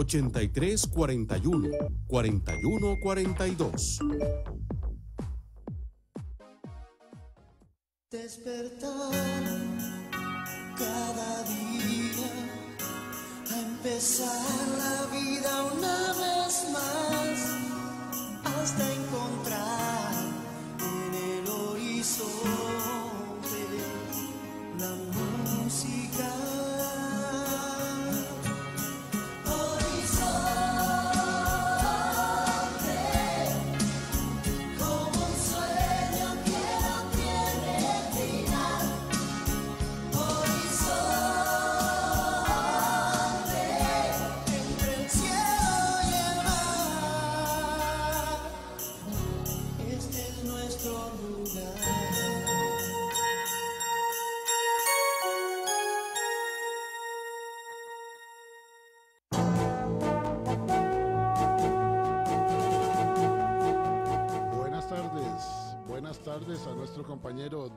83 41 41 42. Despertar cada día a empezar la vida una vez más hasta encontrar en el horizonte.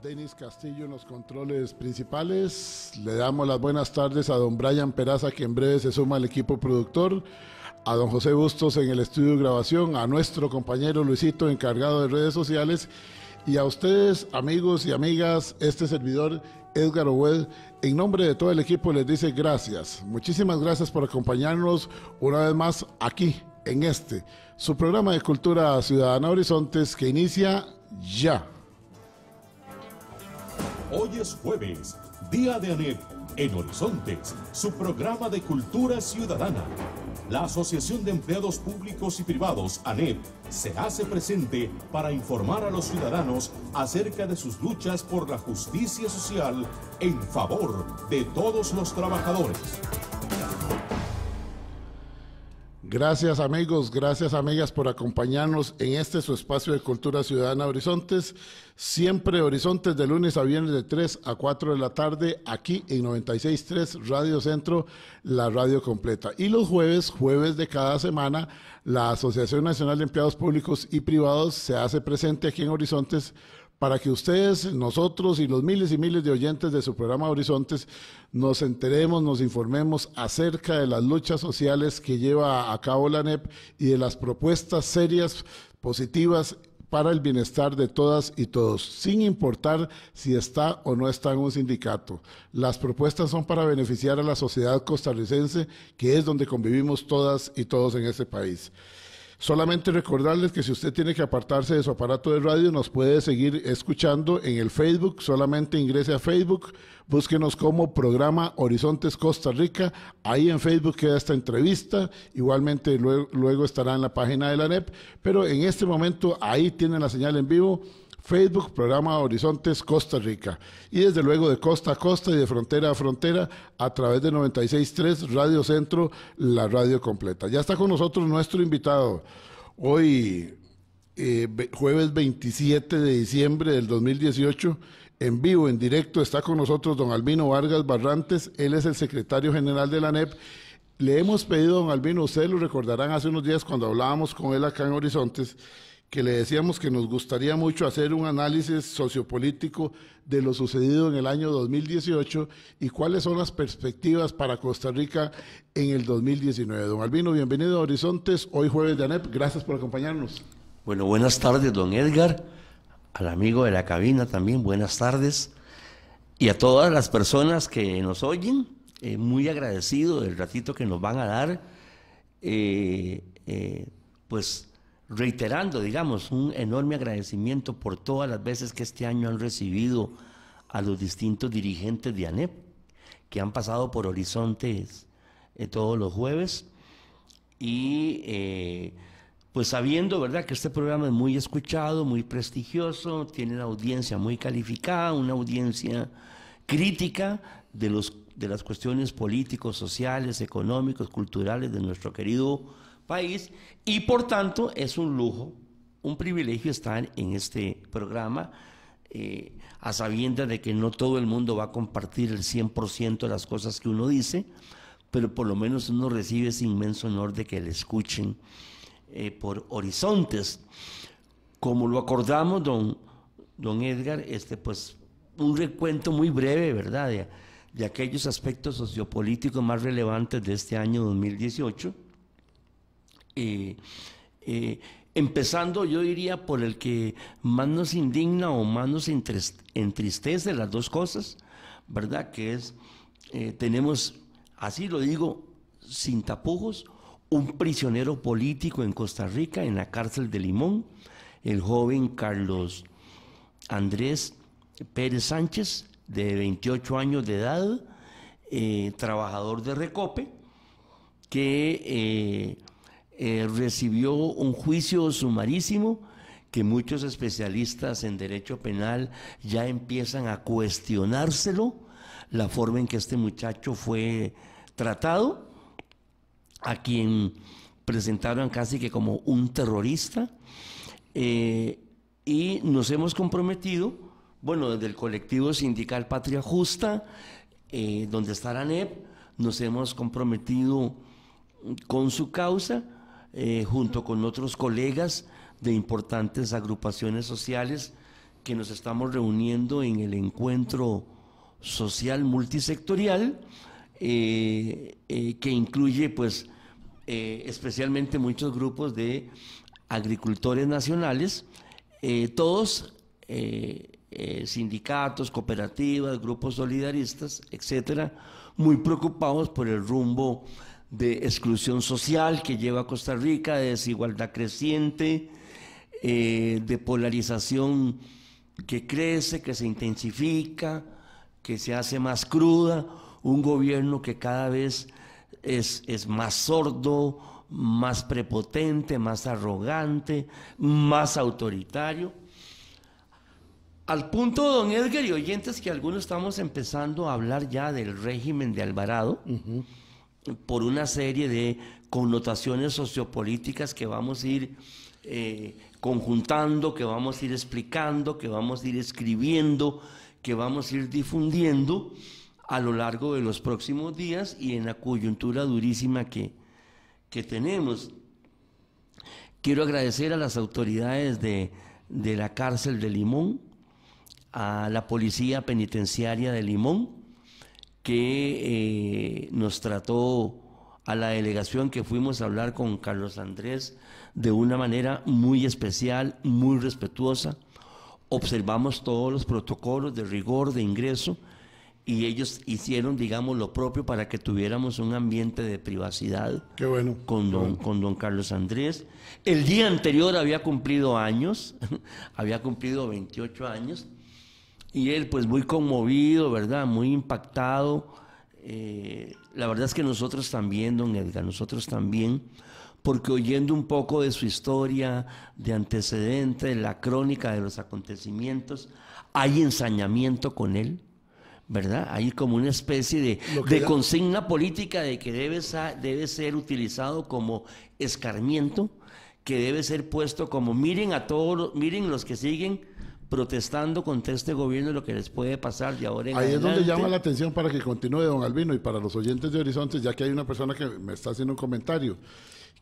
Denis Castillo en los controles principales. Le damos las buenas tardes a don Brian Peraza, que en breve se suma al equipo productor, a don José Bustos en el estudio de grabación, a nuestro compañero Luisito, encargado de redes sociales, y a ustedes, amigos y amigas, este servidor Edgar Owell, en nombre de todo el equipo les dice gracias. Muchísimas gracias por acompañarnos una vez más aquí, en este, su programa de Cultura Ciudadana Horizontes, que inicia ya. Hoy es jueves, día de ANEP, en Horizontes, su programa de cultura ciudadana. La Asociación de Empleados Públicos y Privados, ANEP, se hace presente para informar a los ciudadanos acerca de sus luchas por la justicia social en favor de todos los trabajadores. Gracias amigos, gracias amigas por acompañarnos en este su espacio de Cultura Ciudadana Horizontes. Siempre Horizontes de lunes a viernes de 3 a 4 de la tarde aquí en 96.3 Radio Centro, la radio completa. Y los jueves, jueves de cada semana, la Asociación Nacional de Empleados Públicos y Privados se hace presente aquí en Horizontes para que ustedes, nosotros y los miles y miles de oyentes de su programa Horizontes nos enteremos, nos informemos acerca de las luchas sociales que lleva a cabo la NEP y de las propuestas serias, positivas para el bienestar de todas y todos, sin importar si está o no está en un sindicato. Las propuestas son para beneficiar a la sociedad costarricense, que es donde convivimos todas y todos en este país. Solamente recordarles que si usted tiene que apartarse de su aparato de radio, nos puede seguir escuchando en el Facebook. Solamente ingrese a Facebook, búsquenos como programa Horizontes Costa Rica. Ahí en Facebook queda esta entrevista. Igualmente luego, estará en la página de la NEP. Pero en este momento ahí tienen la señal en vivo Facebook, programa Horizontes Costa Rica. Y desde luego de costa a costa y de frontera a frontera a través de 96.3 Radio Centro, la radio completa. Ya está con nosotros nuestro invitado. Hoy, eh, jueves 27 de diciembre del 2018, en vivo, en directo, está con nosotros don Albino Vargas Barrantes, él es el secretario general de la NEP. Le hemos pedido, don Albino, ustedes lo recordarán hace unos días cuando hablábamos con él acá en Horizontes, que le decíamos que nos gustaría mucho hacer un análisis sociopolítico de lo sucedido en el año 2018 y cuáles son las perspectivas para Costa Rica en el 2019. Don Albino, bienvenido a Horizontes, hoy jueves de ANEP, gracias por acompañarnos. Bueno, buenas tardes, don Edgar, al amigo de la cabina también, buenas tardes, y a todas las personas que nos oyen, eh, muy agradecido del ratito que nos van a dar, eh, eh, pues reiterando, digamos, un enorme agradecimiento por todas las veces que este año han recibido a los distintos dirigentes de ANEP, que han pasado por Horizontes eh, todos los jueves. Y eh, pues sabiendo, ¿verdad?, que este programa es muy escuchado, muy prestigioso, tiene una audiencia muy calificada, una audiencia crítica de, los, de las cuestiones políticos, sociales, económicos, culturales de nuestro querido país y por tanto es un lujo, un privilegio estar en este programa. Eh, a sabiendas de que no todo el mundo va a compartir el 100% de las cosas que uno dice, pero por lo menos uno recibe ese inmenso honor de que le escuchen eh, por horizontes. Como lo acordamos, don, don Edgar, este, pues un recuento muy breve, ¿verdad?, de aquellos aspectos sociopolíticos más relevantes de este año 2018 empezando, yo diría, por el que más nos indigna o más nos entristece las dos cosas, ¿verdad? Que es, eh, tenemos, así lo digo, sin tapujos, un prisionero político en Costa Rica, en la cárcel de Limón, el joven Carlos Andrés Pérez Sánchez, de 28 años de edad, eh, trabajador de Recope, que eh, eh, recibió un juicio sumarísimo que muchos especialistas en derecho penal ya empiezan a cuestionárselo, la forma en que este muchacho fue tratado, a quien presentaron casi que como un terrorista, eh, y nos hemos comprometido, bueno, desde el colectivo sindical Patria Justa, eh, donde está la NEP, nos hemos comprometido con su causa, eh, junto con otros colegas de importantes agrupaciones sociales que nos estamos reuniendo en el encuentro social multisectorial eh, eh, que incluye pues especialmente muchos grupos de agricultores nacionales, todos sindicatos, cooperativas, grupos solidaristas, etcétera, muy preocupados por el rumbo de exclusión social que lleva a Costa Rica, de desigualdad creciente, eh, de polarización que crece, que se intensifica, que se hace más cruda, un gobierno que cada vez es, es más sordo, más prepotente, más arrogante, más autoritario. Al punto, don Edgar y oyentes, que algunos estamos empezando a hablar ya del régimen de Alvarado por una serie de connotaciones sociopolíticas que vamos a ir eh, conjuntando, que vamos a ir explicando, que vamos a ir escribiendo, que vamos a ir difundiendo a lo largo de los próximos días y en la coyuntura durísima que, que tenemos. Quiero agradecer a las autoridades de la cárcel de Limón, a la policía penitenciaria de Limón, que eh, nos trató a la delegación que fuimos a hablar con Carlos Andrés de una manera muy especial, muy respetuosa. Observamos todos los protocolos de rigor de ingreso y ellos hicieron, digamos, lo propio para que tuviéramos un ambiente de privacidad Qué bueno. con, con don Carlos Andrés. El día anterior había cumplido años, había cumplido 28 años y él pues muy conmovido, ¿verdad? Muy impactado. Eh, la verdad es que nosotros también, don Edgar, nosotros también, porque oyendo un poco de su historia, de antecedentes, la crónica de los acontecimientos, hay ensañamiento con él, ¿verdad? Hay como una especie de, consigna política de que debe, debe ser utilizado como escarmiento, que debe ser puesto como miren a todos, miren los que siguen protestando contra este gobierno lo que les puede pasar de ahora en Ahí es donde llama la atención para que continúe, don Albino, y para los oyentes de Horizontes, ya que hay una persona que me está haciendo un comentario,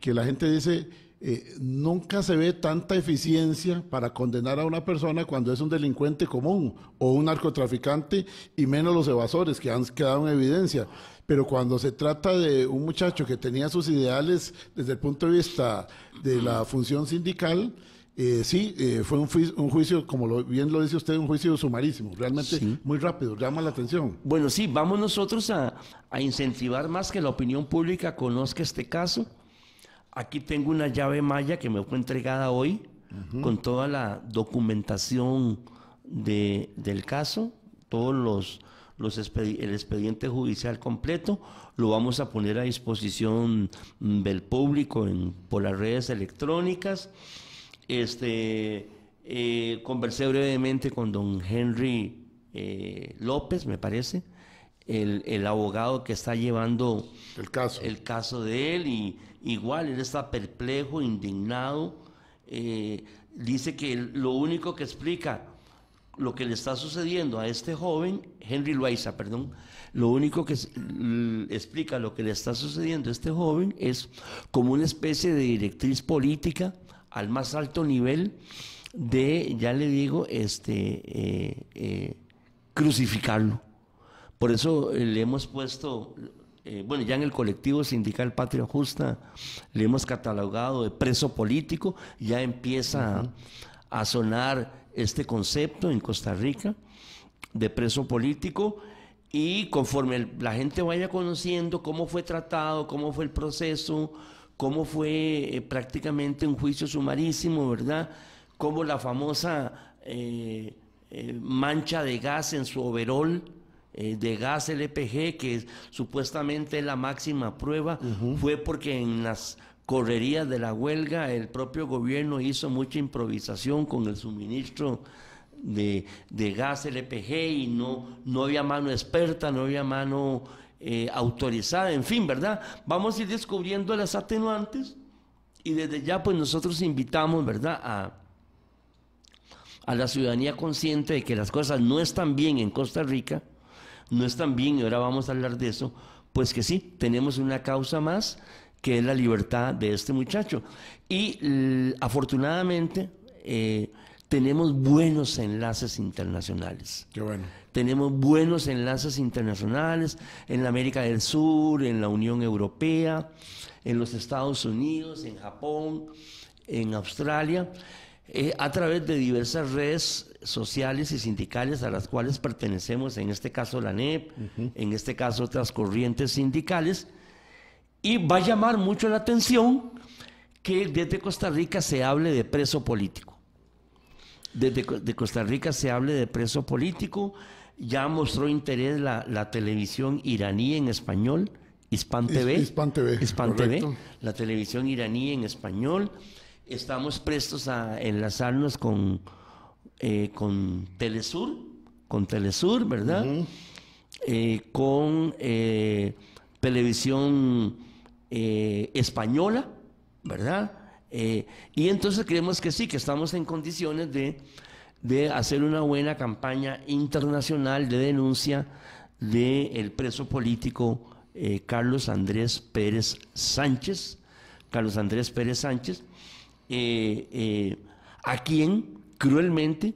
que la gente dice, eh, nunca se ve tanta eficiencia para condenar a una persona cuando es un delincuente común o un narcotraficante y menos los evasores que han quedado en evidencia. Pero cuando se trata de un muchacho que tenía sus ideales desde el punto de vista de la función sindical, eh, sí, eh, fue un, juicio, como bien lo dice usted, un juicio sumarísimo, realmente muy rápido, llama la atención. Bueno, sí, vamos nosotros a, incentivar más que la opinión pública conozca este caso. Aquí tengo una llave maya que me fue entregada hoy con toda la documentación del caso, todos los, el expediente judicial completo, lo vamos a poner a disposición del público por las redes electrónicas. Este, eh, conversé brevemente con don Henry eh, López, me parece, el, abogado que está llevando el caso, el caso de él, y igual él está perplejo, indignado. Eh, dice que lo único que explica lo que le está sucediendo a este joven, Henry Loaiza, perdón, lo único que explica lo que le está sucediendo a este joven es como una especie de directriz política al más alto nivel de, ya le digo, este, eh, eh, crucificarlo. Por eso eh, le hemos puesto, bueno, ya en el colectivo sindical Patria Justa le hemos catalogado de preso político, ya empieza a, sonar este concepto en Costa Rica de preso político y conforme la gente vaya conociendo cómo fue tratado, cómo fue el proceso, cómo fue eh, prácticamente un juicio sumarísimo, ¿verdad? Cómo la famosa eh, eh, mancha de gas en su overol de gas LPG, que supuestamente es la máxima prueba, fue porque en las correrías de la huelga el propio gobierno hizo mucha improvisación con el suministro de, gas LPG y no, no había mano experta, no había mano eh, autorizada, en fin, ¿verdad? Vamos a ir descubriendo las atenuantes y desde ya pues nosotros invitamos, ¿verdad? A, a la ciudadanía consciente de que las cosas no están bien en Costa Rica, no están bien, y ahora vamos a hablar de eso, pues que sí, tenemos una causa más que es la libertad de este muchacho. Y mm, afortunadamente eh, tenemos buenos enlaces internacionales. Qué bueno tenemos buenos enlaces internacionales en América del Sur, en la Unión Europea, en los Estados Unidos, en Japón, en Australia, eh, a través de diversas redes sociales y sindicales a las cuales pertenecemos, en este caso la NEP, en este caso otras corrientes sindicales, y va a llamar mucho la atención que desde Costa Rica se hable de preso político. Desde de Costa Rica se hable de preso político, ya mostró interés la, televisión iraní en español, Hispan TV. Hispan TV. TV la televisión iraní en español. Estamos prestos a enlazarnos con, eh, con Telesur, con Telesur, ¿verdad? Eh, con eh, televisión española, ¿verdad? y entonces creemos que sí, que estamos en condiciones de de hacer una buena campaña internacional de denuncia del el preso político eh, Carlos Andrés Pérez Sánchez, Carlos Andrés Pérez Sánchez, eh, eh, a quien cruelmente,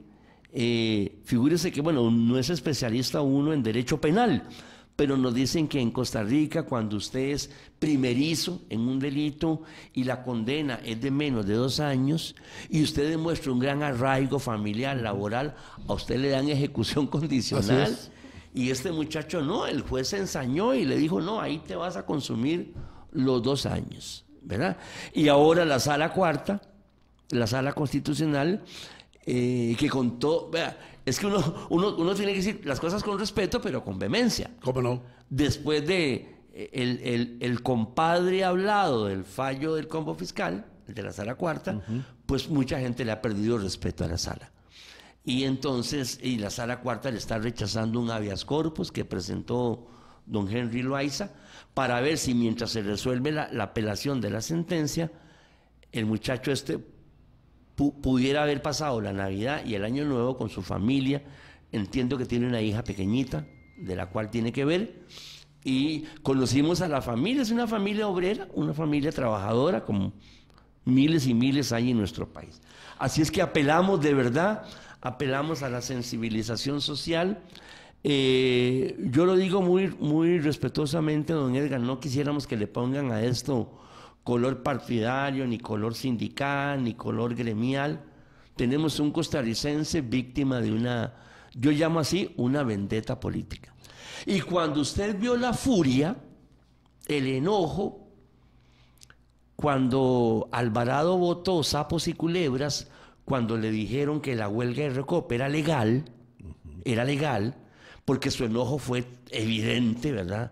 figúrese que, bueno, no es especialista uno en derecho penal, pero nos dicen que en Costa Rica cuando usted es primerizo en un delito y la condena es de menos de dos años y usted demuestra un gran arraigo familiar, laboral, a usted le dan ejecución condicional. Y este muchacho no, el juez se ensañó y le dijo, no, ahí te vas a consumir los dos años, ¿verdad? Y ahora la sala cuarta, la sala constitucional, eh, que contó, es que uno, uno, uno, tiene que decir las cosas con respeto, pero con vehemencia. ¿Cómo no? Después de eh, el, el, compadre hablado del fallo del combo fiscal, el de la sala cuarta, pues mucha gente le ha perdido respeto a la sala. Y entonces, y la sala cuarta le está rechazando un habeas corpus que presentó don Henry Loaiza para ver si mientras se resuelve la, la apelación de la sentencia, el muchacho este pudiera haber pasado la Navidad y el Año Nuevo con su familia. Entiendo que tiene una hija pequeñita, de la cual tiene que ver. Y conocimos a la familia, es una familia obrera, una familia trabajadora, como miles y miles hay en nuestro país. Así es que apelamos de verdad, apelamos a la sensibilización social. Eh, yo lo digo muy, muy respetuosamente, don Edgar, no quisiéramos que le pongan a esto color partidario, ni color sindical, ni color gremial. Tenemos un costarricense víctima de una, yo llamo así, una vendetta política. Y cuando usted vio la furia, el enojo, cuando Alvarado votó sapos y culebras, cuando le dijeron que la huelga de Recope era legal, era legal, porque su enojo fue evidente, ¿verdad?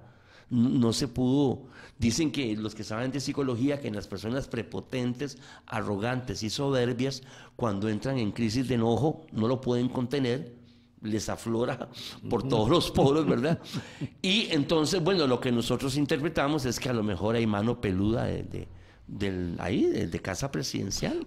no se pudo. Dicen que los que saben de psicología, que en las personas prepotentes, arrogantes y soberbias, cuando entran en crisis de enojo, no lo pueden contener, les aflora por todos los poros, ¿verdad? Y entonces, bueno, lo que nosotros interpretamos es que a lo mejor hay mano peluda de, ahí, de, casa presidencial,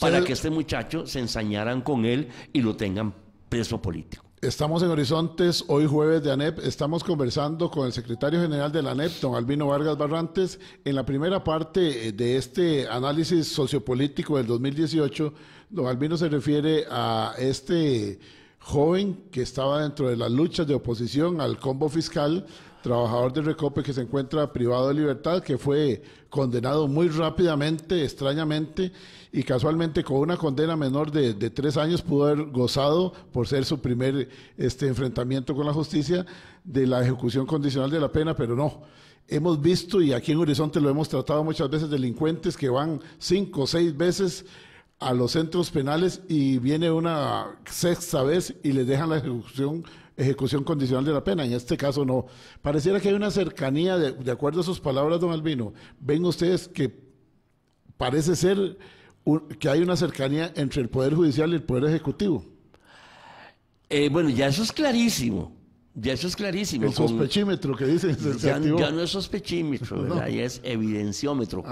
para que este muchacho se ensañaran con él y lo tengan preso político. Estamos en Horizontes, hoy jueves de ANEP. Estamos conversando con el secretario general de la ANEP, don Albino Vargas Barrantes. En la primera parte eh, de este análisis sociopolítico del 2018, don Albino se refiere a este joven que estaba dentro de las luchas de oposición al combo fiscal trabajador de Recope que se encuentra privado de libertad, que fue condenado muy rápidamente, extrañamente, y casualmente con una condena menor de, tres años pudo haber gozado, por ser su primer este, enfrentamiento con la justicia, de la ejecución condicional de la pena, pero no. Hemos visto, y aquí en Horizonte lo hemos tratado muchas veces, delincuentes que van cinco o seis veces a los centros penales y viene una sexta vez y les dejan la ejecución ejecución condicional de la pena. En este caso no. Pareciera que hay una cercanía, de, acuerdo a sus palabras, don Albino. Ven ustedes que parece ser que hay una cercanía entre el Poder Judicial y el Poder Ejecutivo. Eh, bueno, ya eso es clarísimo. Ya eso es clarísimo. El sospechímetro que dicen. ya, no es sospechímetro, ¿verdad? Ya es evidenciómetro.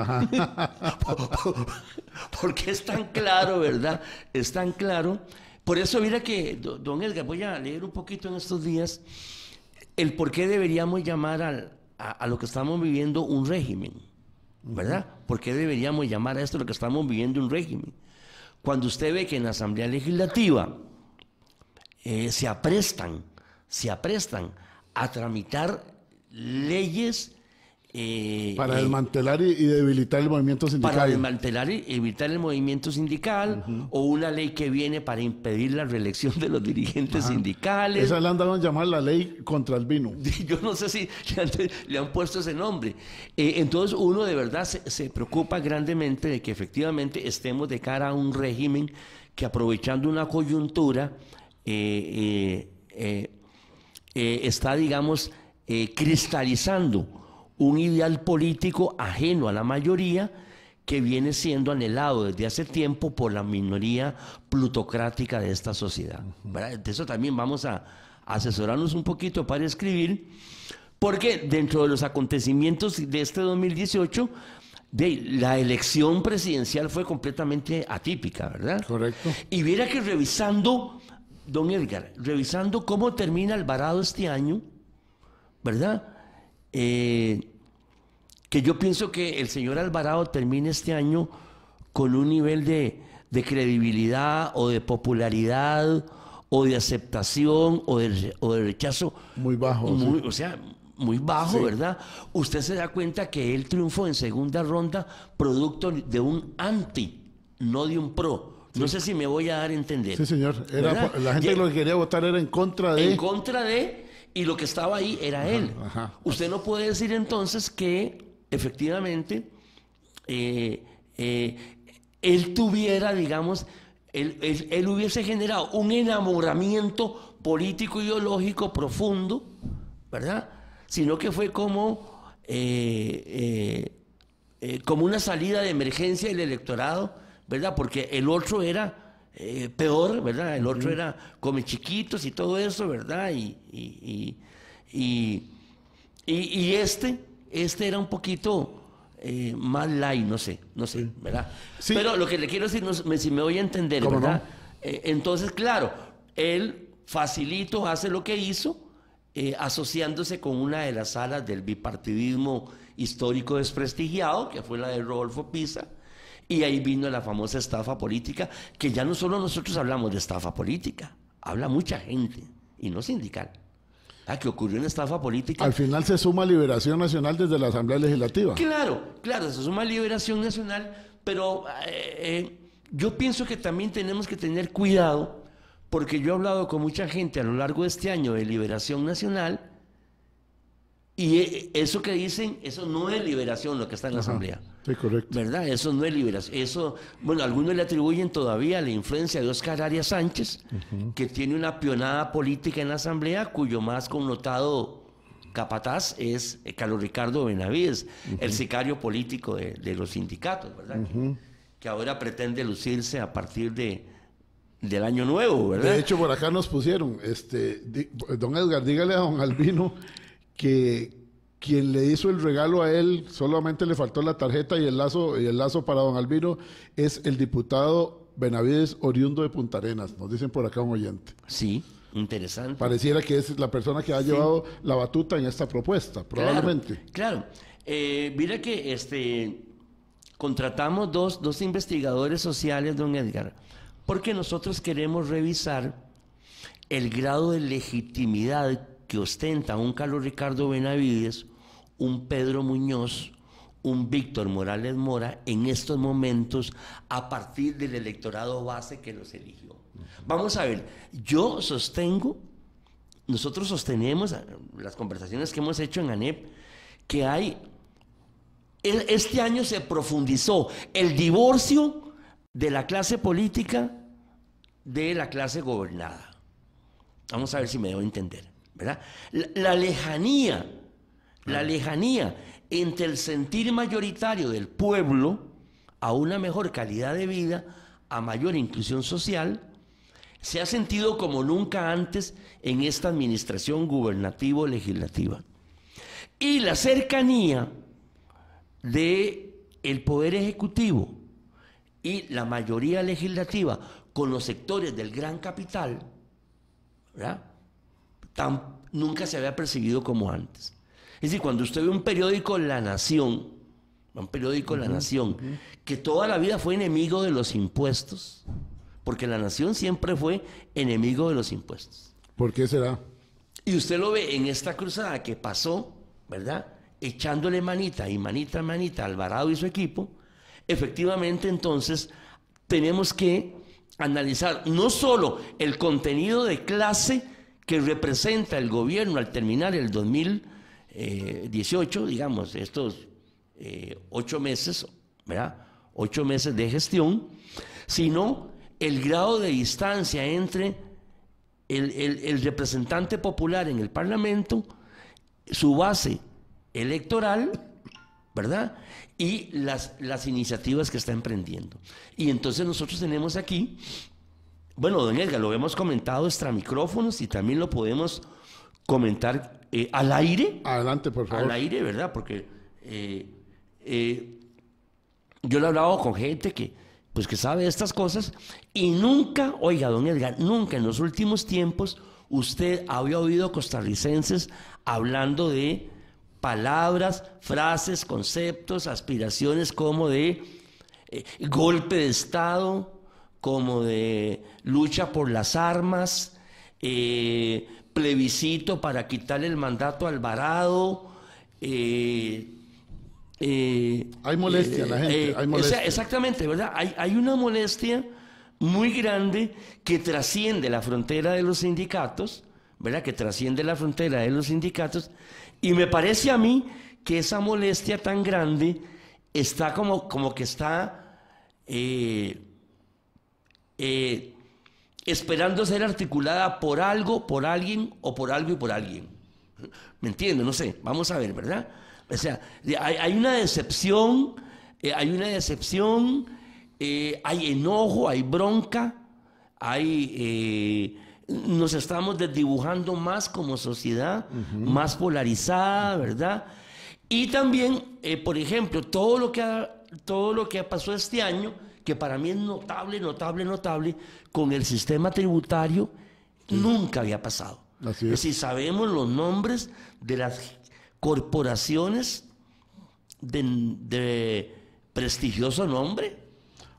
Porque es tan claro, ¿verdad? Es tan claro. Por eso, mira que, don Edgar, voy a leer un poquito en estos días el por qué deberíamos llamar a, lo que estamos viviendo un régimen, ¿verdad? ¿Por qué deberíamos llamar a esto lo que estamos viviendo un régimen? Cuando usted ve que en la Asamblea Legislativa eh, se aprestan se aprestan a tramitar leyes. Eh, para eh, desmantelar y, debilitar el movimiento sindical. Para desmantelar y debilitar el movimiento sindical o una ley que viene para impedir la reelección de los dirigentes sindicales. Esa le han dado a llamar la ley contra el vino. Yo no sé si le han, puesto ese nombre. Eh, entonces uno de verdad se, preocupa grandemente de que efectivamente estemos de cara a un régimen que aprovechando una coyuntura eh, está, digamos, eh, cristalizando un ideal político ajeno a la mayoría que viene siendo anhelado desde hace tiempo por la minoría plutocrática de esta sociedad. De eso también vamos a asesorarnos un poquito para escribir, porque dentro de los acontecimientos de este 2018, de, la elección presidencial fue completamente atípica, ¿verdad? Correcto. Y viera que revisando don Edgar, revisando cómo termina Alvarado este año, ¿verdad? Eh, que yo pienso que el señor Alvarado termina este año con un nivel de, credibilidad o de popularidad o de aceptación o de, rechazo. Muy bajo. Muy, O sea, muy bajo, ¿verdad? Usted se da cuenta que él triunfó en segunda ronda producto de un anti, no de un pro. No sé si me voy a dar a entender. Sí, señor. la gente que lo quería votar era en contra de... En contra de, y lo que estaba ahí era él. Usted no puede decir entonces que efectivamente eh, eh, él tuviera, digamos, él, hubiese generado un enamoramiento político ideológico profundo, ¿verdad? Sino que fue como, eh, como una salida de emergencia del electorado ¿verdad? Porque el otro era eh, peor, ¿verdad? El otro era come chiquitos y todo eso, ¿verdad? Y, y, y, y este, este era un poquito eh, más light, no sé, no sé, ¿verdad? Pero lo que le quiero decir, si me voy a entender, ¿verdad? Eh, entonces, claro, él facilito hace lo que hizo, asociándose con una de las alas del bipartidismo histórico desprestigiado, que fue la de Rodolfo Pisa, y ahí vino la famosa estafa política, que ya no solo nosotros hablamos de estafa política, habla mucha gente, y no sindical. Ah, que ocurrió una estafa política. Al final se suma Liberación Nacional desde la Asamblea Legislativa. Claro, claro, se suma Liberación Nacional, pero eh, eh, yo pienso que también tenemos que tener cuidado, porque yo he hablado con mucha gente a lo largo de este año de Liberación Nacional, y eh, eh, eso que dicen, eso no es liberación lo que está en la Asamblea. Sí, correcto. ¿Verdad? Eso no es liberación. Eso, bueno, algunos le atribuyen todavía la influencia de Oscar Arias Sánchez, que tiene una pionada política en la Asamblea, cuyo más connotado capataz es eh, Carlos Ricardo Benavides, el sicario político de, los sindicatos, ¿verdad? que, ahora pretende lucirse a partir de, del año nuevo, ¿verdad? De hecho, por acá nos pusieron, este, don Edgar, dígale a don Albino que quien le hizo el regalo a él, solamente le faltó la tarjeta y el lazo, y el lazo para don Alviro, es el diputado Benavides, oriundo de Punta Arenas, nos dicen por acá un oyente. Sí, interesante. Pareciera que es la persona que ha llevado la batuta en esta propuesta, probablemente. Claro, eh, mira que este, contratamos dos, dos investigadores sociales, don Edgar, porque nosotros queremos revisar el grado de legitimidad que ostenta un Carlos Ricardo Benavides, un Pedro Muñoz, un Víctor Morales Mora en estos momentos a partir del electorado base que los eligió. Vamos a ver, yo sostengo, nosotros sostenemos las conversaciones que hemos hecho en ANEP, que hay, este año se profundizó el divorcio de la clase política de la clase gobernada. Vamos a ver si me debo entender. La, lejanía, la lejanía entre el sentir mayoritario del pueblo a una mejor calidad de vida, a mayor inclusión social, se ha sentido como nunca antes en esta administración gubernativo-legislativa. Y la cercanía del el Poder Ejecutivo y la mayoría legislativa con los sectores del gran capital, ¿verdad? nunca se había perseguido como antes. Es decir, cuando usted ve un periódico La Nación, un periódico La Nación, que toda la vida fue enemigo de los impuestos, porque La Nación siempre fue enemigo de los impuestos. ¿Por qué será? Y usted lo ve en esta cruzada que pasó, ¿verdad? Echándole manita y manita, manita a Alvarado y su equipo. Efectivamente, entonces, tenemos que analizar no solo el contenido de clase, que representa el gobierno al terminar el 2018, digamos, estos eh, ocho meses, ¿verdad? Ocho meses de gestión, sino el grado de distancia entre el, representante popular en el Parlamento, su base electoral, ¿verdad? Y las iniciativas que está emprendiendo. Y entonces nosotros tenemos aquí bueno, don Edgar, lo hemos comentado extra micrófonos y también lo podemos comentar eh, al aire. Adelante, por favor. Al aire, ¿verdad? Porque eh, eh, yo lo he hablado con gente que, pues, que sabe estas cosas y nunca, oiga, don Edgar, nunca en los últimos tiempos usted había oído costarricenses hablando de palabras, frases, conceptos, aspiraciones como de golpe de Estado, como de lucha por las armas, eh, plebiscito para quitarle el mandato al Alvarado. Eh, eh, hay molestia, la gente. hay molestia. exactamente, ¿verdad? Hay, una molestia muy grande que trasciende la frontera de los sindicatos, ¿verdad? Que trasciende la frontera de los sindicatos. Y me parece a mí que esa molestia tan grande está como, como que está esperando ser articulada por algo, por alguien o por algo y por alguien. ¿Me entiendes? No sé, vamos a ver, ¿verdad? O sea, hay, una decepción, eh, hay una decepción, eh, hay enojo, hay bronca, hay... Eh, nos estamos desdibujando más como sociedad, más polarizada, ¿verdad? Y también, por ejemplo, todo lo que ha, todo lo que pasó este año, que para mí es notable, notable, notable, con el sistema tributario nunca había pasado. Si es. sabemos los nombres de las corporaciones de, prestigioso nombre.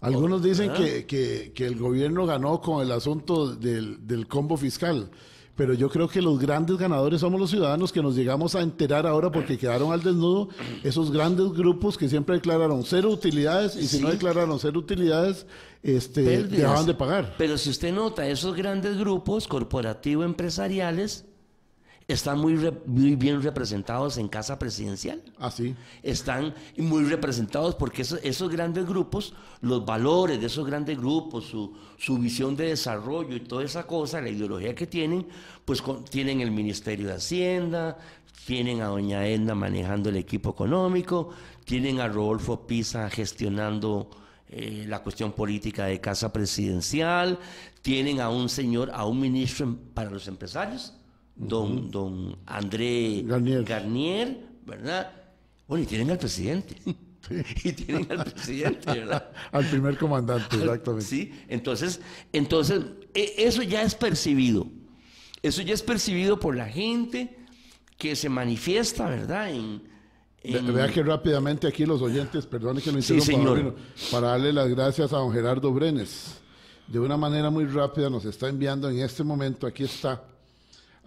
Algunos dicen ¿Ah? que, el gobierno ganó con el asunto del, del combo fiscal pero yo creo que los grandes ganadores somos los ciudadanos que nos llegamos a enterar ahora porque quedaron al desnudo esos grandes grupos que siempre declararon cero utilidades y si no declararon cero utilidades, este, dejaban de pagar. Pero si usted nota, esos grandes grupos corporativos empresariales están muy, muy bien representados en Casa Presidencial. Ah, sí. Están muy representados porque esos grandes grupos, los valores de esos grandes grupos, su, su, visión de desarrollo y toda esa cosa, la ideología que tienen, pues tienen el Ministerio de Hacienda, tienen a Doña Edna manejando el equipo económico, tienen a Rodolfo Pisa gestionando... Eh, la cuestión política de casa presidencial, tienen a un señor, a un ministro para los empresarios, don, André Garnier. ¿verdad? Bueno, y tienen al presidente. Y tienen al presidente, ¿verdad? al primer comandante, exactamente. Sí, entonces, entonces, e, eso ya es percibido. Eso ya es percibido por la gente que se manifiesta, ¿verdad? En, Vea que rápidamente aquí los oyentes, perdone que me interrumpa, para darle las gracias a don Gerardo Brenes. De una manera muy rápida nos está enviando en este momento, aquí está,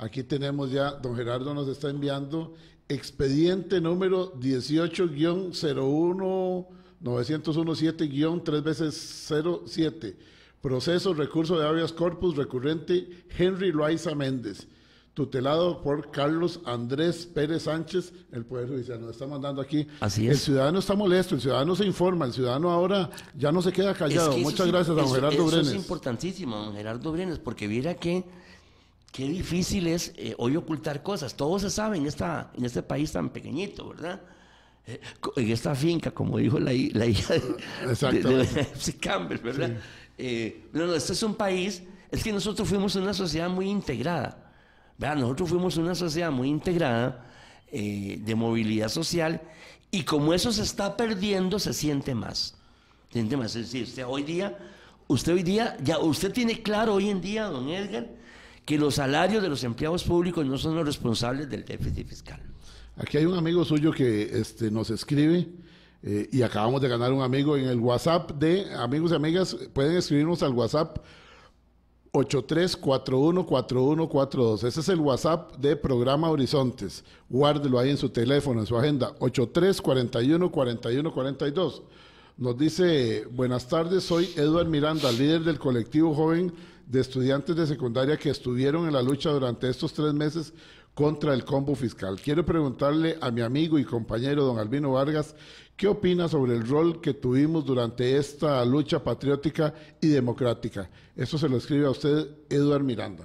Aquí tenemos ya, don Gerardo nos está enviando expediente número 18-01. 9017-3 veces 07. Proceso recurso de habeas corpus recurrente Henry Loaiza Méndez. Tutelado por Carlos Andrés Pérez Sánchez, el Poder Judicial nos está mandando aquí. Así es. El ciudadano está molesto, el ciudadano se informa, el ciudadano ahora ya no se queda callado. Muchas gracias, don Gerardo Brenes. Eso es importantísimo, don Gerardo Brenes, porque viera que Qué difícil es eh, hoy ocultar cosas. Todo se sabe en, esta, en este país tan pequeñito, ¿verdad? Eh, en esta finca, como dijo la, hija de, Campbell, ¿verdad? Eh, no, no, este es un país, es que nosotros fuimos una sociedad muy integrada, ¿verdad? Nosotros fuimos una sociedad muy integrada de movilidad social y como eso se está perdiendo, se siente más. Se siente más. Es decir, usted hoy día, usted hoy día, ya usted tiene claro hoy en día, don Edgar, que los salarios de los empleados públicos no son los responsables del déficit fiscal. Aquí hay un amigo suyo que este, nos escribe eh, y acabamos de ganar un amigo en el WhatsApp de amigos y amigas, pueden escribirnos al WhatsApp 83414142. Ese es el WhatsApp de Programa Horizontes. Guárdelo ahí en su teléfono, en su agenda. 83414142. Nos dice, buenas tardes, soy Eduard Miranda, líder del colectivo joven de estudiantes de secundaria que estuvieron en la lucha durante estos tres meses contra el combo fiscal. Quiero preguntarle a mi amigo y compañero don Albino Vargas, ¿qué opina sobre el rol que tuvimos durante esta lucha patriótica y democrática? Eso se lo escribe a usted Eduard Miranda.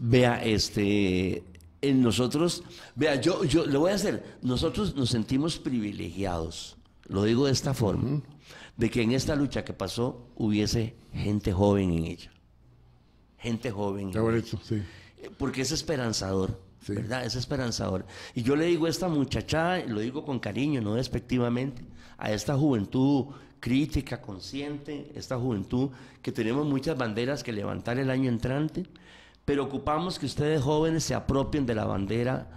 Vea, este, en nosotros, vea, yo, yo lo voy a hacer, nosotros nos sentimos privilegiados, lo digo de esta forma, de que en esta lucha que pasó hubiese gente joven en ella gente joven. sí. Eh, porque es esperanzador. ¿Verdad? Es esperanzador. Y yo le digo a esta muchacha, lo digo con cariño, no despectivamente, a esta juventud crítica, consciente, esta juventud que tenemos muchas banderas que levantar el año entrante, pero ocupamos que ustedes jóvenes se apropien de la bandera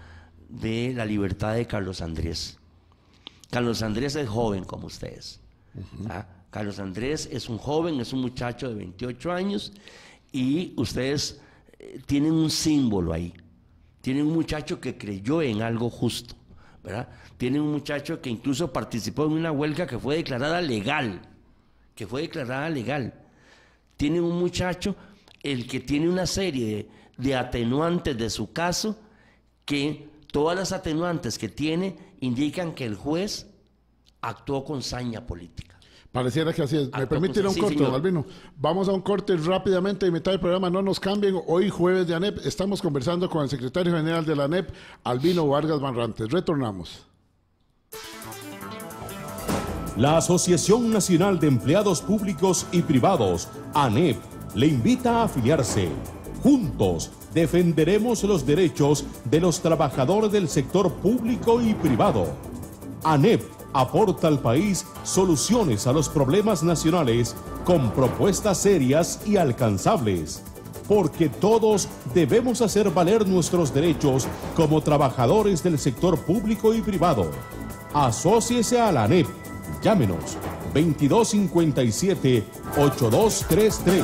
de la libertad de Carlos Andrés. Carlos Andrés es joven como ustedes. ¿ah? Carlos Andrés es un joven, es un muchacho de 28 años y ustedes eh, tienen un símbolo ahí. Tienen un muchacho que creyó en algo justo, ¿verdad? Tienen un muchacho que incluso participó en una huelga que fue declarada legal, que fue declarada legal. Tienen un muchacho el que tiene una serie de, de atenuantes de su caso que todas las atenuantes que tiene indican que el juez actuó con saña política. Pareciera que así es. ¿Me permite ir a un corte, Albino? Vamos a un corte rápidamente en mitad del programa. No nos cambien. Hoy, jueves de ANEP, estamos conversando con el secretario general de la ANEP, Albino Vargas Barrantes. Retornamos. La Asociación Nacional de Empleados Públicos y Privados, ANEP, le invita a afiliarse. Juntos defenderemos los derechos de los trabajadores del sector público y privado. ANEP aporta al país soluciones a los problemas nacionales con propuestas serias y alcanzables, porque todos debemos hacer valer nuestros derechos como trabajadores del sector público y privado. Asociese a la ANEP. Llámenos 2257-8233.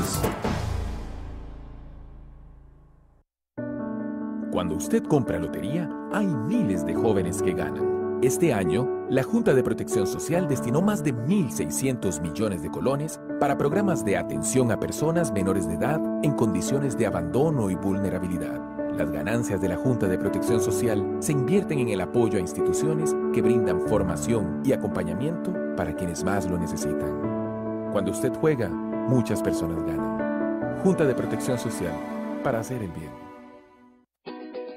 Cuando usted compra lotería, hay miles de jóvenes que ganan este año, la Junta de Protección Social destinó más de 1.600 millones de colones para programas de atención a personas menores de edad en condiciones de abandono y vulnerabilidad. Las ganancias de la Junta de Protección Social se invierten en el apoyo a instituciones que brindan formación y acompañamiento para quienes más lo necesitan. Cuando usted juega, muchas personas ganan. Junta de Protección Social, para hacer el bien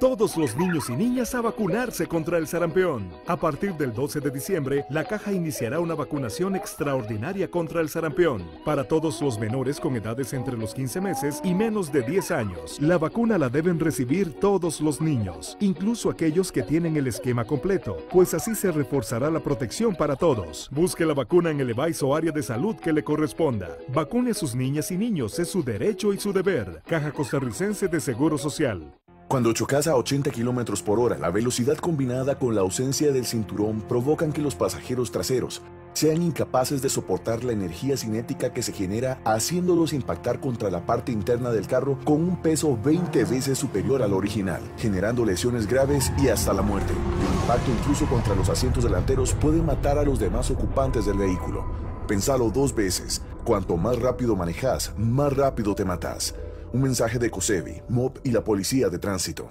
todos los niños y niñas a vacunarse contra el sarampión. A partir del 12 de diciembre, la caja iniciará una vacunación extraordinaria contra el sarampión para todos los menores con edades entre los 15 meses y menos de 10 años. La vacuna la deben recibir todos los niños, incluso aquellos que tienen el esquema completo, pues así se reforzará la protección para todos. Busque la vacuna en el EVAIS o área de salud que le corresponda. Vacune a sus niñas y niños, es su derecho y su deber. Caja Costarricense de Seguro Social. Cuando chocas a 80 km por hora, la velocidad combinada con la ausencia del cinturón provocan que los pasajeros traseros sean incapaces de soportar la energía cinética que se genera haciéndolos impactar contra la parte interna del carro con un peso 20 veces superior al original, generando lesiones graves y hasta la muerte. El impacto incluso contra los asientos delanteros puede matar a los demás ocupantes del vehículo. Pensalo dos veces, cuanto más rápido manejas, más rápido te matas. Un mensaje de COSEBI, MOB y la Policía de Tránsito.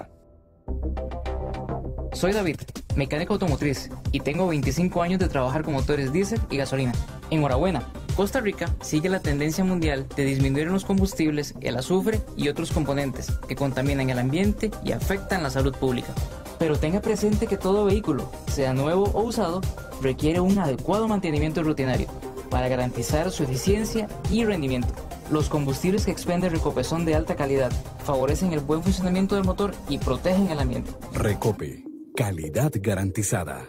Soy David, mecánico automotriz, y tengo 25 años de trabajar con motores diésel y gasolina. Enhorabuena. Costa Rica sigue la tendencia mundial de disminuir los combustibles, el azufre y otros componentes que contaminan el ambiente y afectan la salud pública. Pero tenga presente que todo vehículo, sea nuevo o usado, requiere un adecuado mantenimiento rutinario para garantizar su eficiencia y rendimiento. Los combustibles que expende Recope son de alta calidad, favorecen el buen funcionamiento del motor y protegen el ambiente. Recope, calidad garantizada.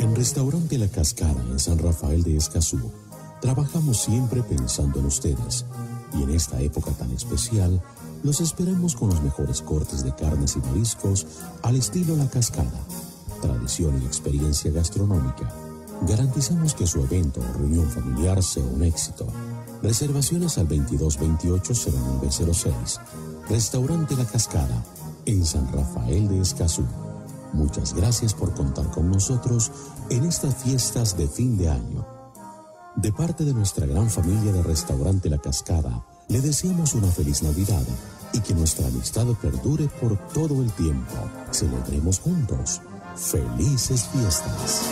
En Restaurante La Cascada, en San Rafael de Escazú, trabajamos siempre pensando en ustedes. Y en esta época tan especial, los esperamos con los mejores cortes de carnes y mariscos al estilo La Cascada. Tradición y experiencia gastronómica Garantizamos que su evento o reunión familiar sea un éxito. Reservaciones al 2228-0906. Restaurante La Cascada, en San Rafael de Escazú. Muchas gracias por contar con nosotros en estas fiestas de fin de año. De parte de nuestra gran familia de Restaurante La Cascada, le deseamos una feliz Navidad y que nuestra amistad perdure por todo el tiempo. Celebremos juntos. Felices fiestas.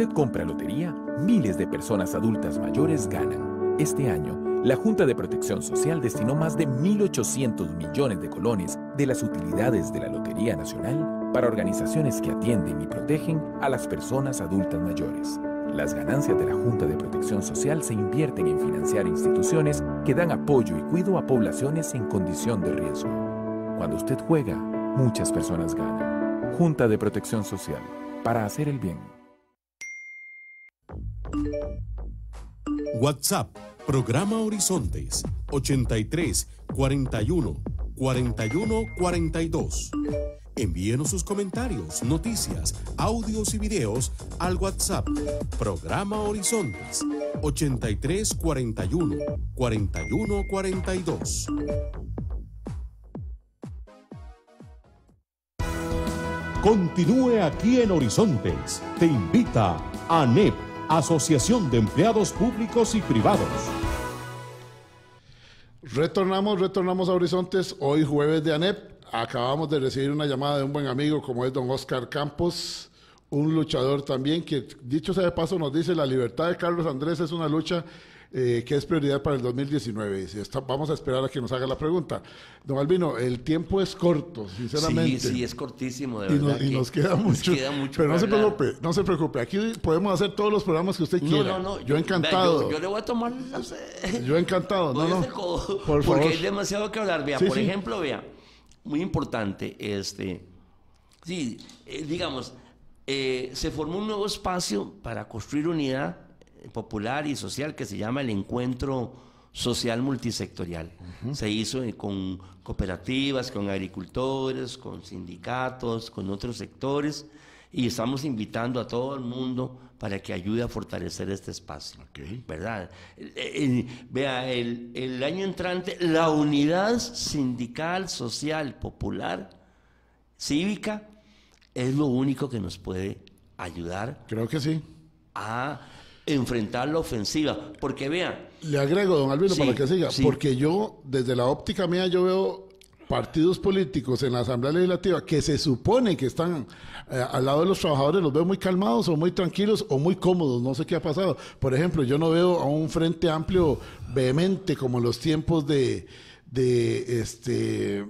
usted compra lotería, miles de personas adultas mayores ganan. Este año, la Junta de Protección Social destinó más de 1.800 millones de colones de las utilidades de la Lotería Nacional para organizaciones que atienden y protegen a las personas adultas mayores. Las ganancias de la Junta de Protección Social se invierten en financiar instituciones que dan apoyo y cuido a poblaciones en condición de riesgo. Cuando usted juega, muchas personas ganan. Junta de Protección Social, para hacer el bien. WhatsApp, programa Horizontes 83 41 41 42. Envíenos sus comentarios, noticias, audios y videos al WhatsApp, programa Horizontes 83 41 41 42. Continúe aquí en Horizontes. Te invita a NEP Asociación de Empleados Públicos y Privados. Retornamos, retornamos a Horizontes, hoy jueves de ANEP. Acabamos de recibir una llamada de un buen amigo como es don Oscar Campos, un luchador también que, dicho sea de paso, nos dice, la libertad de Carlos Andrés es una lucha eh, ¿qué es prioridad para el 2019? vamos a esperar a que nos haga la pregunta. Don Albino, el tiempo es corto, sinceramente. Sí, sí, es cortísimo, de verdad. Y, nos, queda mucho, Pero no se preocupe, no se preocupe. Aquí podemos hacer todos los programas que usted quiera. No, no, no. Yo, encantado. Yo, le voy a tomar... Yo encantado, no, no. porque hay demasiado que hablar. Vea, por ejemplo, vea, muy importante, este... Sí, eh, digamos, eh, se formó un nuevo espacio para construir unidad popular y social que se llama el Encuentro Social Multisectorial. Se hizo con cooperativas, con agricultores, con sindicatos, con otros sectores y estamos invitando a todo el mundo para que ayude a fortalecer este espacio. ¿Verdad? Eh, eh, vea, el, el, año entrante, la unidad sindical, social, popular, cívica, es lo único que nos puede ayudar. Creo que sí. A enfrentar la ofensiva. Porque vean. Le agrego, don Albino, para que siga. Porque yo, desde la óptica mía, yo veo partidos políticos en la Asamblea Legislativa que se supone que están eh, al lado de los trabajadores, los veo muy calmados o muy tranquilos o muy cómodos, no sé qué ha pasado. Por ejemplo, yo no veo a un frente amplio vehemente como en los tiempos de, de este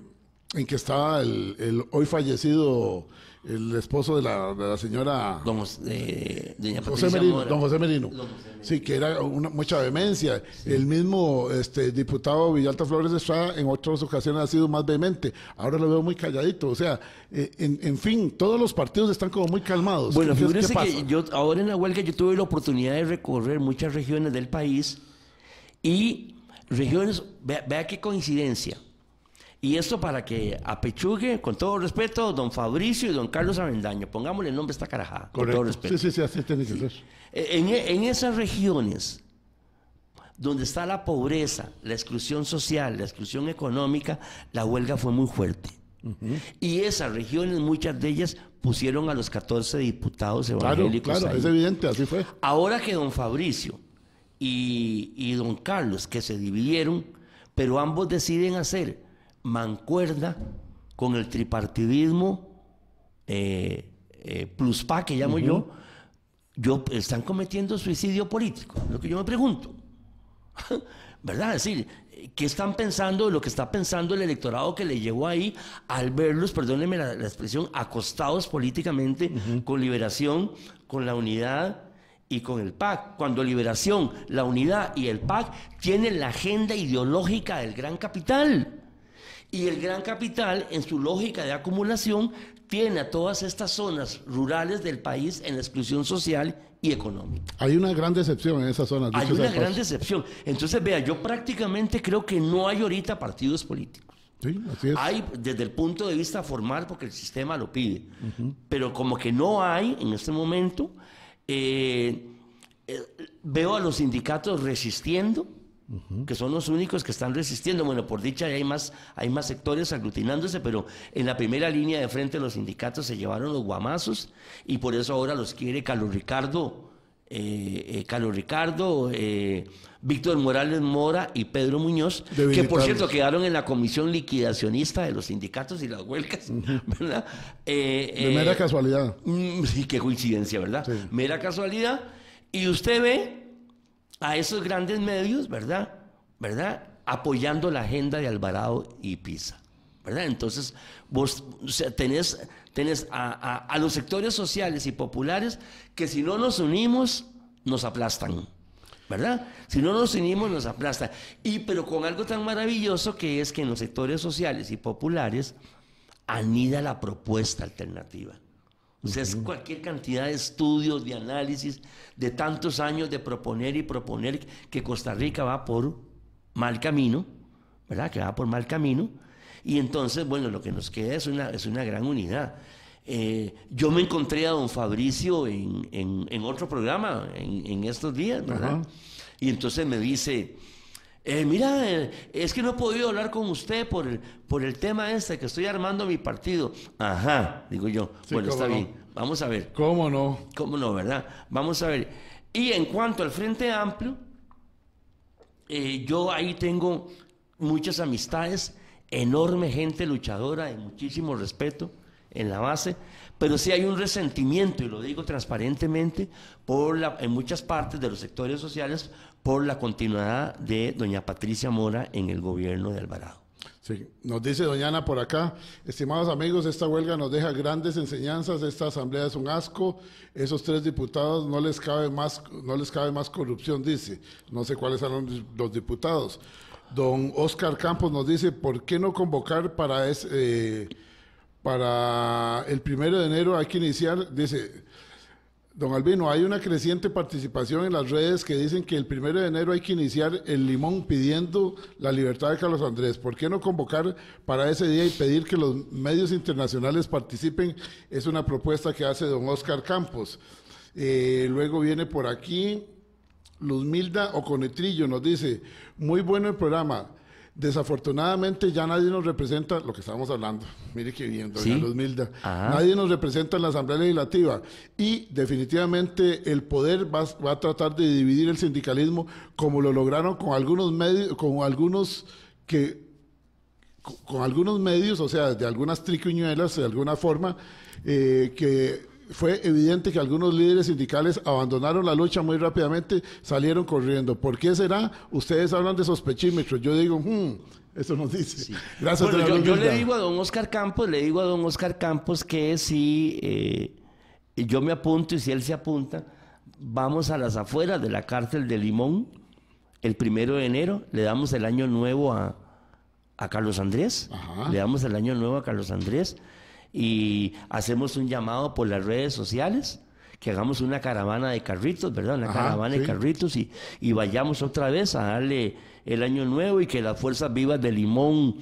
en que estaba el hoy fallecido el esposo de la, señora eh, don, José Merino, don José Merino. Sí, que era una, mucha vehemencia. El mismo este, diputado Villalta Flores de Estrada en otras ocasiones ha sido más vehemente. Ahora lo veo muy calladito. O sea, eh, en, fin, todos los partidos están como muy calmados. Bueno, fíjense que yo ahora en la huelga yo tuve la oportunidad de recorrer muchas regiones del país y regiones, vea, vea qué coincidencia y esto para que apechugue, con todo respeto, don Fabricio y don Carlos Avendaño, pongámosle el nombre a esta carajada, con todo respeto. Sí, sí, sí, tiene que ser. En, esas regiones donde está la pobreza, la exclusión social, la exclusión económica, la huelga fue muy fuerte. Y esas regiones, muchas de ellas, pusieron a los 14 diputados evangélicos. Claro, claro es evidente, así fue. Ahora que don Fabricio y don Carlos, que se dividieron, pero ambos deciden hacer mancuerda con el tripartidismo eh, eh, plus eh, que llamo yo, yo, están cometiendo suicidio político, lo que yo me pregunto. ¿Verdad? Es decir, ¿qué están pensando lo que está pensando el electorado que le llegó ahí al verlos, perdónenme la, expresión, acostados políticamente con liberación, con la unidad y con el PAC? Cuando liberación, la unidad y el PAC tienen la agenda ideológica del gran capital. Y el gran capital, en su lógica de acumulación, tiene a todas estas zonas rurales del país en la exclusión social y económica. Hay una gran decepción en esas zonas. Hay una gran decepción. Entonces, vea, yo prácticamente creo que no hay ahorita partidos políticos. Sí, así es. Hay desde el punto de vista formal porque el sistema lo pide, pero como que no hay en este momento, eh, eh, veo a los sindicatos resistiendo, que son los únicos que están resistiendo. Bueno, por dicha hay más, hay más sectores aglutinándose, pero en la primera línea de frente los sindicatos se llevaron los guamazos y por eso ahora los quiere Carlos Ricardo, eh, eh, Carlos Ricardo, eh, Víctor Morales Mora y Pedro Muñoz, que por cierto quedaron en la comisión liquidacionista de los sindicatos y las huelgas, ¿verdad? mera casualidad. Mm, sí, qué coincidencia, ¿verdad? Mera casualidad. Y usted ve a esos grandes medios, ¿verdad? ¿Verdad? Apoyando la agenda de Alvarado y Pisa. ¿verdad? Entonces, vos tenés, tenés a, a, los sectores sociales y populares que si no nos unimos, nos aplastan, ¿verdad? Si no nos unimos, nos aplastan. Y pero con algo tan maravilloso que es que en los sectores sociales y populares anida la propuesta alternativa. O es cualquier cantidad de estudios, de análisis, de tantos años de proponer y proponer que Costa Rica va por mal camino, ¿verdad? Que va por mal camino. Y entonces, bueno, lo que nos queda es una, es una gran unidad. Eh, yo me encontré a don Fabricio en, otro programa en, estos días, ¿verdad? Y entonces me dice, eh, mira, eh, es que no he podido hablar con usted por el, por el tema este que estoy armando mi partido. Ajá, digo yo. bueno, está bien. Vamos a ver. ¿Cómo no? ¿Cómo no, verdad? Vamos a ver. Y en cuanto al Frente Amplio, eh, yo ahí tengo muchas amistades, enorme gente luchadora, de muchísimo respeto en la base, pero sí hay un resentimiento, y lo digo transparentemente, por la, en muchas partes de los sectores sociales por la continuidad de doña Patricia Mora en el gobierno de Alvarado. Sí, nos dice Doñana por acá, estimados amigos, esta huelga nos deja grandes enseñanzas, esta asamblea es un asco, esos tres diputados no les cabe más, no les cabe más corrupción, dice, no sé cuáles son los diputados. Don Oscar Campos nos dice, ¿por qué no convocar para, eh, para el primero de enero hay que iniciar, dice, Don Albino, hay una creciente participación en las redes que dicen que el primero de enero hay que iniciar el limón pidiendo la libertad de Carlos Andrés. ¿Por qué no convocar para ese día y pedir que los medios internacionales participen? Es una propuesta que hace don Oscar Campos. Eh, luego viene por aquí Luzmilda Oconetrillo, nos dice, muy bueno el programa. Desafortunadamente ya nadie nos representa lo que estábamos hablando. Mire que bien, doña Nadie nos representa en la Asamblea Legislativa y definitivamente el poder va, a tratar de dividir el sindicalismo como lo lograron con algunos medios, con algunos que algunos medios, o sea, de algunas triquiñuelas, de alguna forma, eh, que fue evidente que algunos líderes sindicales abandonaron la lucha muy rápidamente, salieron corriendo. ¿Por qué será? Ustedes hablan de sospechímetros. Yo digo, hmm, eso nos dice. Gracias. yo, le digo a don Oscar Campos, le digo a don Oscar Campos que si eh, yo me apunto y si él se apunta, vamos a las afueras de la cárcel de Limón el primero de enero, le damos el año nuevo a, a Carlos Andrés, le damos el año nuevo a Carlos Andrés y hacemos un llamado por las redes sociales que hagamos una caravana de carritos, ¿verdad? Una caravana de carritos y, vayamos otra vez a darle el año nuevo y que las fuerzas vivas de Limón,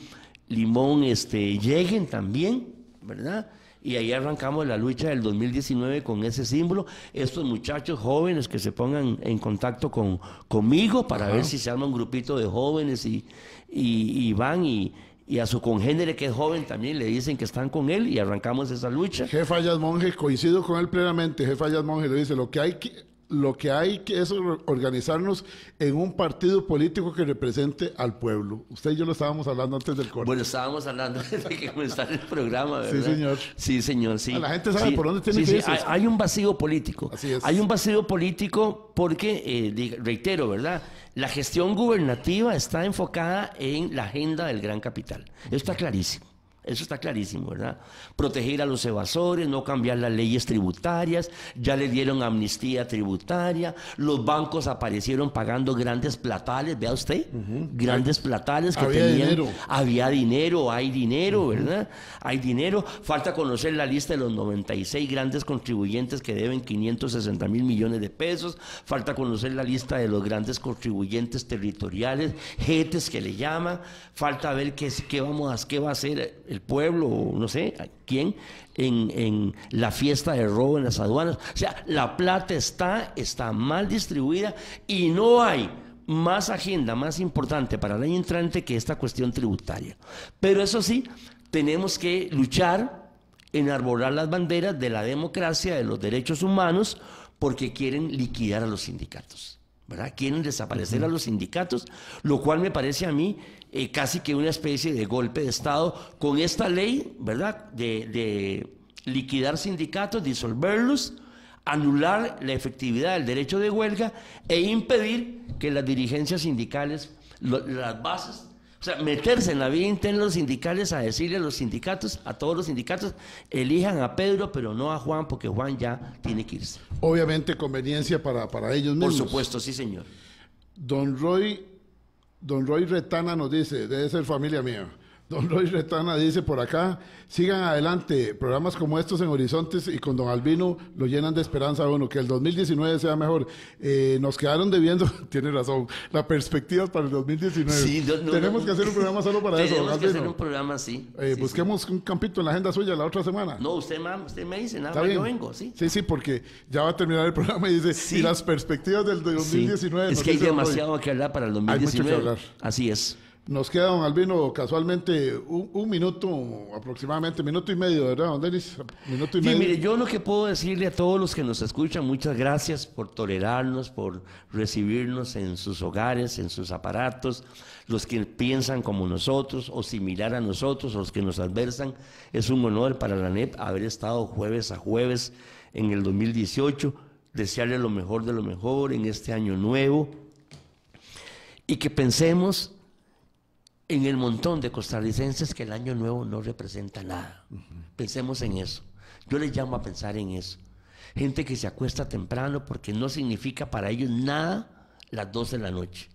Limón este, lleguen también, ¿verdad? Y ahí arrancamos la lucha del 2019 con ese símbolo. Estos muchachos jóvenes que se pongan en contacto con, conmigo para ver si se arma un grupito de jóvenes y, y van y, y a su congénere que es joven también le dicen que están con él y arrancamos esa lucha. Jefe Fallas Monge, coincido con él plenamente, jefe Fallas Monge le dice, lo que hay que, lo que hay que es organizarnos en un partido político que represente al pueblo. Usted y yo lo estábamos hablando antes del corte. Bueno, estábamos hablando de que comenzar el programa, ¿verdad? Sí, señor. Sí, señor, sí. Ah, la gente sabe por dónde tiene que sí. Hay, un vacío político. Así es. Hay un vacío político porque, eh, reitero, ¿verdad? La gestión gubernativa está enfocada en la agenda del gran capital. Eso está clarísimo. Eso está clarísimo, ¿verdad? Proteger a los evasores, no cambiar las leyes tributarias, ya le dieron amnistía tributaria, los bancos aparecieron pagando grandes platales, vea usted, grandes platales que había tenían. Dinero. Había dinero, hay dinero, ¿verdad? Hay dinero. Falta conocer la lista de los 96 grandes contribuyentes que deben 560 mil millones de pesos, falta conocer la lista de los grandes contribuyentes territoriales, jetes que le llaman, falta ver qué, qué, vamos a, qué va a hacer el pueblo, no sé, quién, en, la fiesta de robo en las aduanas. O sea, la plata está, está mal distribuida y no hay más agenda, más importante para el año entrante que esta cuestión tributaria. Pero eso sí, tenemos que luchar en arborar las banderas de la democracia, de los derechos humanos, porque quieren liquidar a los sindicatos. ¿verdad? Quieren desaparecer a los sindicatos, lo cual me parece a mí eh, casi que una especie de golpe de Estado con esta ley, ¿verdad? De, liquidar sindicatos, disolverlos, anular la efectividad del derecho de huelga e impedir que las dirigencias sindicales, las bases o sea, meterse en la vida interna de los sindicales a decirle a los sindicatos, a todos los sindicatos, elijan a Pedro, pero no a Juan, porque Juan ya tiene que irse. Obviamente conveniencia para, para ellos mismos. Por supuesto, sí, señor. Don Roy Don Roy Retana nos dice, debe ser familia mía. Don Roy Retana dice por acá, sigan adelante, programas como estos en Horizontes y con Don Albino lo llenan de esperanza uno, que el 2019 sea mejor. Eh, nos quedaron debiendo, tiene razón, las perspectivas para el 2019. Sí, Tenemos que hacer un programa solo para eso. Tenemos que hacer un programa, eh, sí. busquemos un campito en la agenda suya la otra semana. No, usted, ma, usted me dice, nada, yo vengo, sí. Sí, sí, porque ya va a terminar el programa y dice, y las perspectivas del 2019. Es que hay demasiado que hablar para el 2019. Hay mucho Así es. Nos queda, don Albino, casualmente un, minuto, aproximadamente, minuto y medio, ¿verdad, don Denis? Minuto y mire, yo lo que puedo decirle a todos los que nos escuchan, muchas gracias por tolerarnos, por recibirnos en sus hogares, en sus aparatos, los que piensan como nosotros o similar a nosotros, los que nos adversan. Es un honor para la NEP haber estado jueves a jueves en el 2018, desearle lo mejor de lo mejor en este año nuevo y que pensemos en el montón de costarricenses que el año nuevo no representa nada. Pensemos en eso. Yo les llamo a pensar en eso. Gente que se acuesta temprano porque no significa para ellos nada las 12 de la noche.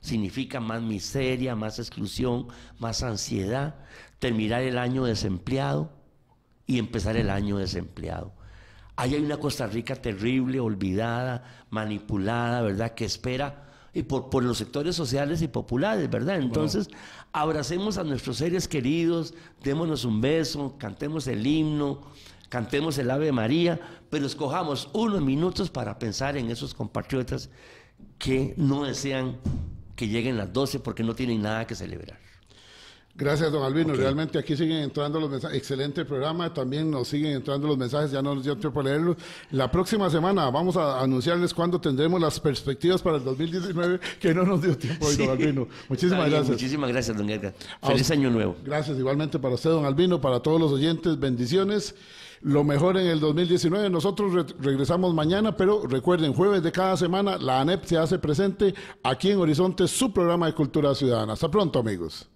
Significa más miseria, más exclusión, más ansiedad, terminar el año desempleado y empezar el año desempleado. Ahí hay una Costa Rica terrible, olvidada, manipulada, ¿verdad? Que espera y por, por, los sectores sociales y populares, ¿verdad? Entonces, abracemos a nuestros seres queridos, démonos un beso, cantemos el himno, cantemos el Ave María, pero escojamos unos minutos para pensar en esos compatriotas que no desean que lleguen las 12 porque no tienen nada que celebrar. Gracias, don Albino. Realmente aquí siguen entrando los mensajes. Excelente programa. También nos siguen entrando los mensajes. Ya no nos dio tiempo a leerlos. La próxima semana vamos a anunciarles cuándo tendremos las perspectivas para el 2019, que no nos dio tiempo hoy, don Albino. Muchísimas gracias. Muchísimas gracias, don Edgar. Feliz año nuevo. Gracias igualmente para usted, don Albino, para todos los oyentes. Bendiciones lo mejor en el 2019. Nosotros regresamos mañana, pero recuerden, jueves de cada semana, la ANEP se hace presente aquí en Horizonte, su programa de Cultura Ciudadana. Hasta pronto, amigos.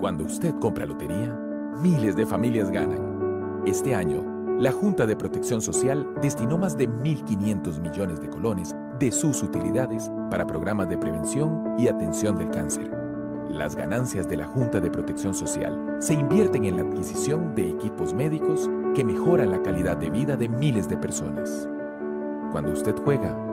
Cuando usted compra lotería, miles de familias ganan. Este año, la Junta de Protección Social destinó más de 1.500 millones de colones de sus utilidades para programas de prevención y atención del cáncer. Las ganancias de la Junta de Protección Social se invierten en la adquisición de equipos médicos que mejoran la calidad de vida de miles de personas. Cuando usted juega,